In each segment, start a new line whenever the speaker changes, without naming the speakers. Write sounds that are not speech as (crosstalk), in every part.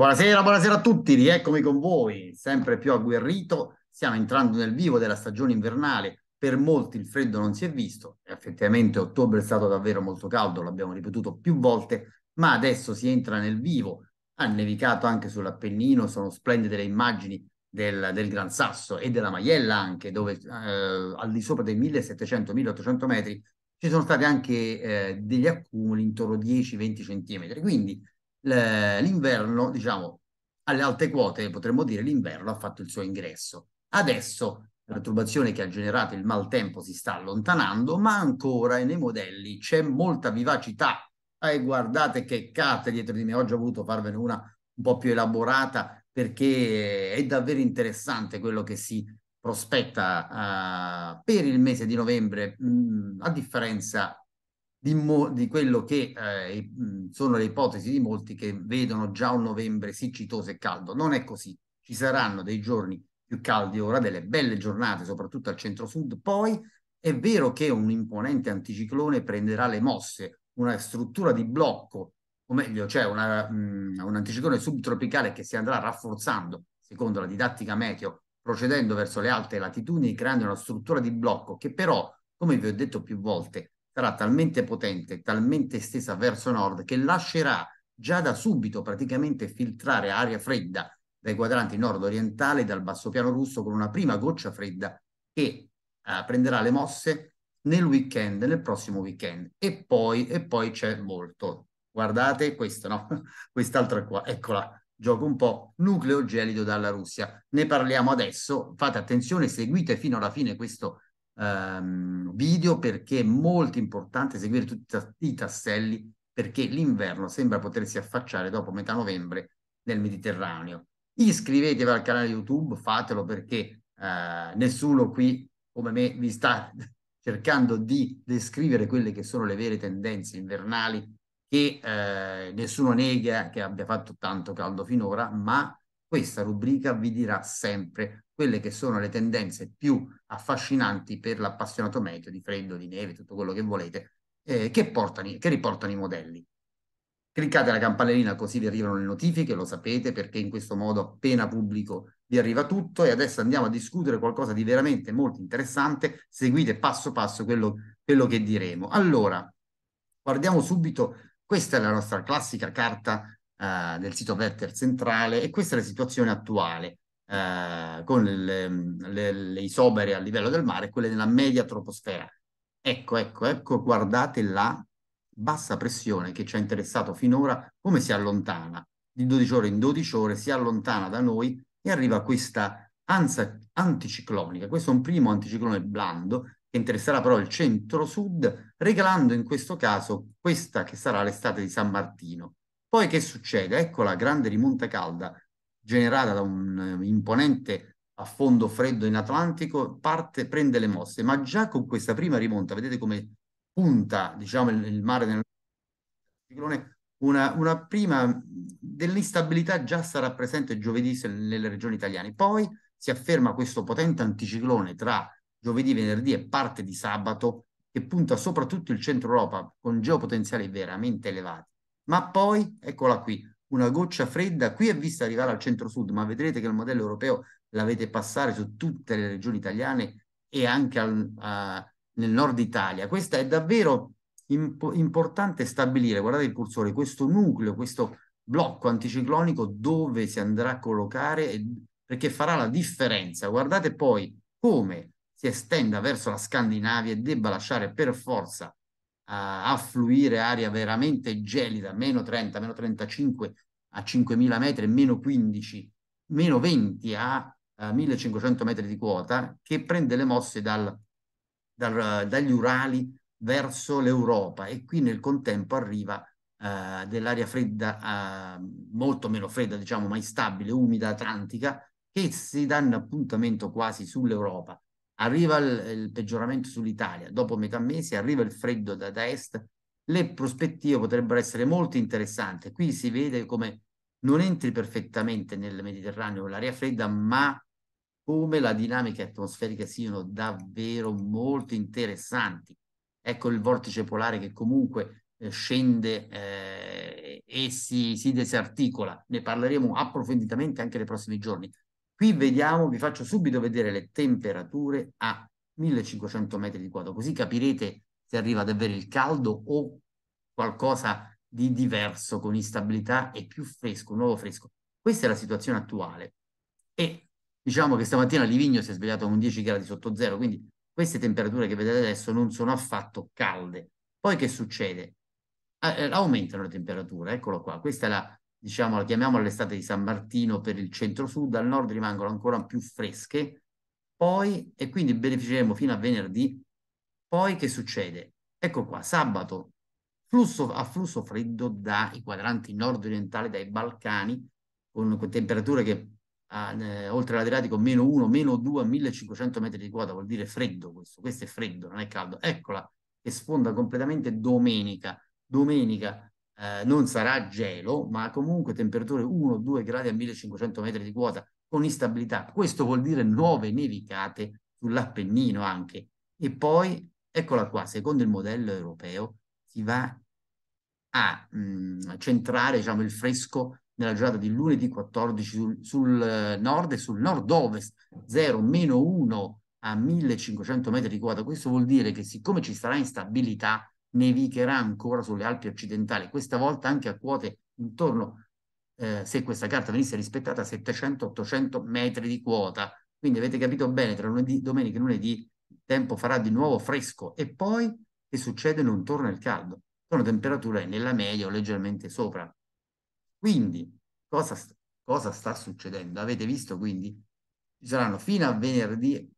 Buonasera, buonasera a tutti, rieccomi con voi, sempre più agguerrito. Stiamo entrando nel vivo della stagione invernale. Per molti il freddo non si è visto, effettivamente ottobre è stato davvero molto caldo, l'abbiamo ripetuto più volte, ma adesso si entra nel vivo. Ha nevicato anche sull'Appennino, sono splendide le immagini del, del, Gran Sasso e della Maiella anche, dove eh, al di sopra dei 1700-1800 metri ci sono stati anche eh, degli accumuli intorno a 10-20 centimetri. Quindi l'inverno, diciamo, alle alte quote, potremmo dire, l'inverno ha fatto il suo ingresso. Adesso la perturbazione che ha generato il maltempo si sta allontanando, ma ancora nei modelli c'è molta vivacità. E eh, guardate che cate dietro di me, oggi ho voluto farvene una un po' più elaborata perché è davvero interessante quello che si prospetta uh, per il mese di novembre, mh, mm, a differenza di, mo- di quello che eh, sono le ipotesi di molti che vedono già un novembre siccitoso e caldo. Non è così. Ci saranno dei giorni più caldi ora, delle belle giornate, soprattutto al centro-sud. Poi è vero che un imponente anticiclone prenderà le mosse, una struttura di blocco, o meglio, cioè una, mh, un anticiclone subtropicale che si andrà rafforzando secondo la didattica meteo, procedendo verso le alte latitudini, creando una struttura di blocco che però, come vi ho detto più volte, sarà talmente potente, talmente estesa verso nord che lascerà già da subito praticamente filtrare aria fredda dai quadranti nord-orientale dal basso piano russo con una prima goccia fredda che eh, prenderà le mosse nel weekend, nel prossimo weekend. E poi, e poi c'è molto. Guardate questo, no? (laughs) Quest'altra qua, eccola, gioco un po', nucleo gelido dalla Russia. Ne parliamo adesso, fate attenzione, seguite fino alla fine questo ehm, video perché è molto importante seguire tutti i tasselli perché l'inverno sembra potersi affacciare dopo metà novembre nel Mediterraneo. Iscrivetevi al canale YouTube, fatelo perché eh, nessuno qui come me vi sta (laughs) cercando di descrivere quelle che sono le vere tendenze invernali che eh, nessuno nega che abbia fatto tanto caldo finora, ma questa rubrica vi dirà sempre quelle che sono le tendenze più affascinanti per l'appassionato meteo di freddo, di neve, tutto quello che volete, eh, che, portano, che riportano i modelli. Cliccate la campanellina così vi arrivano le notifiche, lo sapete, perché in questo modo appena pubblico vi arriva tutto e adesso andiamo a discutere qualcosa di veramente molto interessante. Seguite passo passo quello, quello che diremo. Allora, guardiamo subito, questa è la nostra classica carta eh, del sito Vetter centrale e questa è la situazione attuale eh, con le, le, le, isobere a livello del mare e quelle nella media troposfera. Ecco, ecco, ecco, guardate la bassa pressione che ci ha interessato finora, come si allontana di 12 ore in 12 ore, si allontana da noi e arriva questa ansia anticiclonica. Questo è un primo anticiclone blando che interesserà però il centro-sud, regalando in questo caso questa che sarà l'estate di San Martino. Poi che succede? Ecco la grande rimonta calda generata da un eh, imponente affondo freddo in Atlantico, parte, prende le mosse, ma già con questa prima rimonta, vedete come punta diciamo, il, il mare nel ciclone, una, una, prima dell'instabilità già sarà presente giovedì nelle regioni italiane. Poi si afferma questo potente anticiclone tra giovedì, venerdì e parte di sabato che punta soprattutto il centro Europa con geopotenziali veramente elevati ma poi, eccola qui, una goccia fredda, qui è vista arrivare al centro-sud, ma vedrete che il modello europeo l'avete vede passare su tutte le regioni italiane e anche al, a, nel nord Italia. Questa è davvero imp- importante stabilire, guardate il cursore, questo nucleo, questo blocco anticiclonico dove si andrà a collocare e, perché farà la differenza. Guardate poi come si estenda verso la Scandinavia e debba lasciare per forza a, a aria veramente gelida, meno 30, meno 35 a 5.000 metri, meno 15, meno 20 a, 1.500 metri di quota, che prende le mosse dal, dal, dagli Urali verso l'Europa e qui nel contempo arriva eh, dell'aria fredda, eh, molto meno fredda, diciamo, ma instabile, umida, atlantica, che si danno appuntamento quasi sull'Europa arriva il, il peggioramento sull'Italia, dopo metà mese arriva il freddo da, da est, le prospettive potrebbero essere molto interessanti. Qui si vede come non entri perfettamente nel Mediterraneo con l'aria fredda, ma come la dinamica atmosferica siano davvero molto interessanti. Ecco il vortice polare che comunque eh, scende eh, e si, si, desarticola. Ne parleremo approfonditamente anche nei prossimi giorni. Qui vediamo, vi faccio subito vedere le temperature a 1500 metri di quadro, così capirete se arriva davvero il caldo o qualcosa di diverso, con instabilità e più fresco, nuovo fresco. Questa è la situazione attuale. E diciamo che stamattina Livigno si è svegliato con 10 gradi sotto zero, quindi queste temperature che vedete adesso non sono affatto calde. Poi che succede? Eh, aumentano le temperature, eccolo qua. Questa è la diciamo, la chiamiamo l'estate di San Martino per il centro-sud, al nord rimangono ancora più fresche, poi, e quindi beneficeremo fino a venerdì. Poi che succede? Ecco qua, sabato, flusso, a flusso freddo dai quadranti nord-orientali, dai Balcani, con, temperature che ah, eh, oltre l'Adriatico meno 1, meno 2 1500 metri di quota, vuol dire freddo questo, questo è freddo, non è caldo. Eccola, che sfonda completamente domenica. Domenica eh, non sarà gelo, ma comunque temperature 1-2 gradi a 1500 metri di quota con instabilità. Questo vuol dire nuove nevicate sull'Appennino anche. E poi, eccola qua, secondo il modello europeo si va a mh, mm, centrare diciamo, il fresco nella giornata di lunedì 14 sul, sul eh, nord e sul nord-ovest 0 meno 1 a 1500 metri di quota. Questo vuol dire che siccome ci sarà instabilità, nevicherà ancora sulle Alpi occidentali, questa volta anche a quote intorno, eh, se questa carta venisse rispettata, a 700-800 metri di quota. Quindi avete capito bene, tra lunedì, domenica e lunedì il tempo farà di nuovo fresco e poi che succede? Non torna il caldo, sono temperature nella media o leggermente sopra. Quindi cosa, cosa sta succedendo? Avete visto quindi? Ci saranno fino a venerdì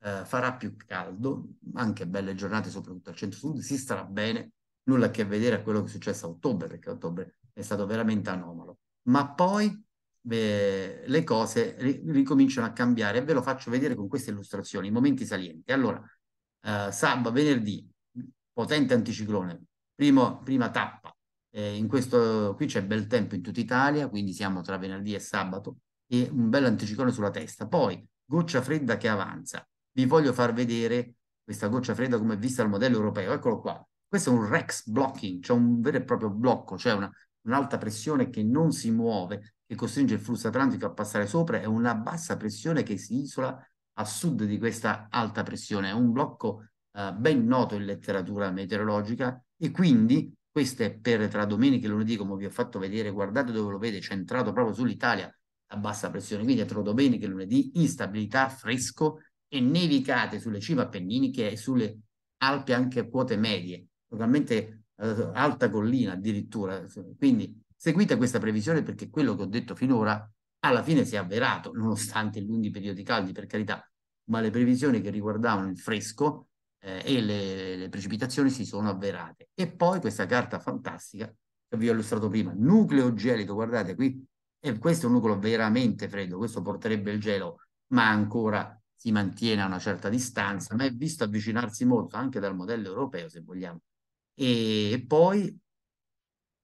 eh, farà più caldo, anche belle giornate soprattutto al centro-sud, si starà bene, nulla a che vedere a quello che è successo a ottobre, perché ottobre è stato veramente anomalo. Ma poi beh, le cose ricominciano a cambiare e ve lo faccio vedere con queste illustrazioni, i momenti salienti. Allora, eh, sabato, venerdì, potente anticiclone, primo, prima tappa. Eh, in questo, qui c'è bel tempo in tutta Italia, quindi siamo tra venerdì e sabato, e un bel anticiclone sulla testa. Poi goccia fredda che avanza, vi voglio far vedere questa goccia fredda come vista al modello europeo. Eccolo qua. Questo è un Rex blocking, cioè un vero e proprio blocco, cioè una, un'alta pressione che non si muove, che costringe il flusso atlantico a passare sopra, è una bassa pressione che si isola a sud di questa alta pressione. È un blocco eh, ben noto in letteratura meteorologica e quindi questo è per tra domenica e lunedì, come vi ho fatto vedere, guardate dove lo vede, centrato proprio sull'Italia a bassa pressione, quindi tra domenica e lunedì, instabilità, fresco, e nevicate sulle cime appenniniche e sulle Alpi anche a quote medie, totalmente eh, alta collina addirittura. Quindi seguite questa previsione perché quello che ho detto finora alla fine si è avverato, nonostante i lunghi periodi caldi, per carità, ma le previsioni che riguardavano il fresco eh, e le, le, precipitazioni si sono avverate. E poi questa carta fantastica che vi ho illustrato prima, nucleo gelido, guardate qui, e questo è un nucleo veramente freddo, questo porterebbe il gelo, ma ancora si mantiene a una certa distanza, ma è visto avvicinarsi molto anche dal modello europeo, se vogliamo. E, poi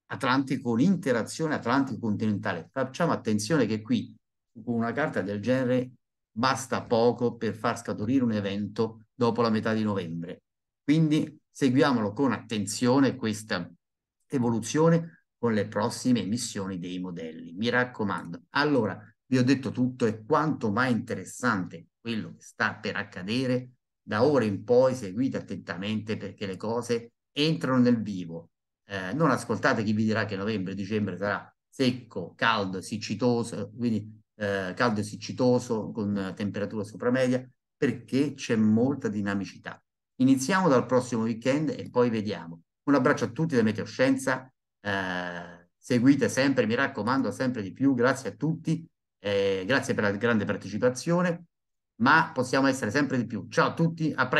Atlantico, l'interazione atlantico-continentale. Facciamo attenzione che qui, con una carta del genere, basta poco per far scaturire un evento dopo la metà di novembre. Quindi seguiamolo con attenzione questa evoluzione con le prossime emissioni dei modelli. Mi raccomando. Allora, vi ho detto tutto e quanto mai interessante quello che sta per accadere, da ora in poi seguite attentamente perché le cose entrano nel vivo. Eh, non ascoltate chi vi dirà che novembre dicembre sarà secco, caldo, siccitoso, quindi eh, caldo e siccitoso con temperatura sopra media, perché c'è molta dinamicità. Iniziamo dal prossimo weekend e poi vediamo. Un abbraccio a tutti da Meteoscienza. Eh, seguite sempre, mi raccomando, sempre di più. Grazie a tutti eh, grazie per la grande partecipazione, ma possiamo essere sempre di più. Ciao a tutti, a presto.